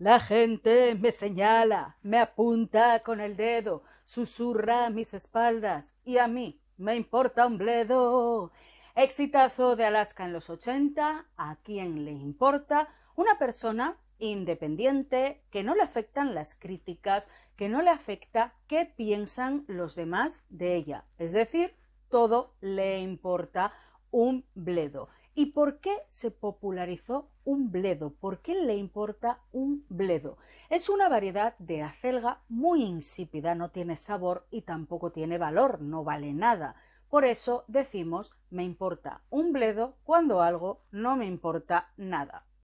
La gente me señala, me apunta con el dedo, susurra a mis espaldas y a mí me importa un bledo. Exitazo de Alaska en los 80, a quién le importa una persona independiente que no le afectan las críticas, que no le afecta qué piensan los demás de ella. Es decir, todo le importa un bledo. ¿Y por qué se popularizó un bledo? ¿Por qué le importa un bledo? Es una variedad de acelga muy insípida, no tiene sabor y tampoco tiene valor, no vale nada. Por eso decimos me importa un bledo cuando algo no me importa nada.